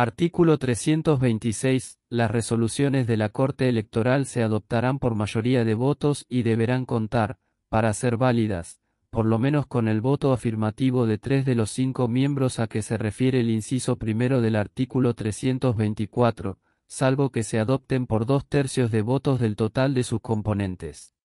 Artículo 326. Las resoluciones de la Corte Electoral se adoptarán por mayoría de votos y deberán contar, para ser válidas, por lo menos con el voto afirmativo de tres de los cinco miembros a que se refiere el inciso primero del artículo 324, salvo que se adopten por dos tercios de votos del total de sus componentes.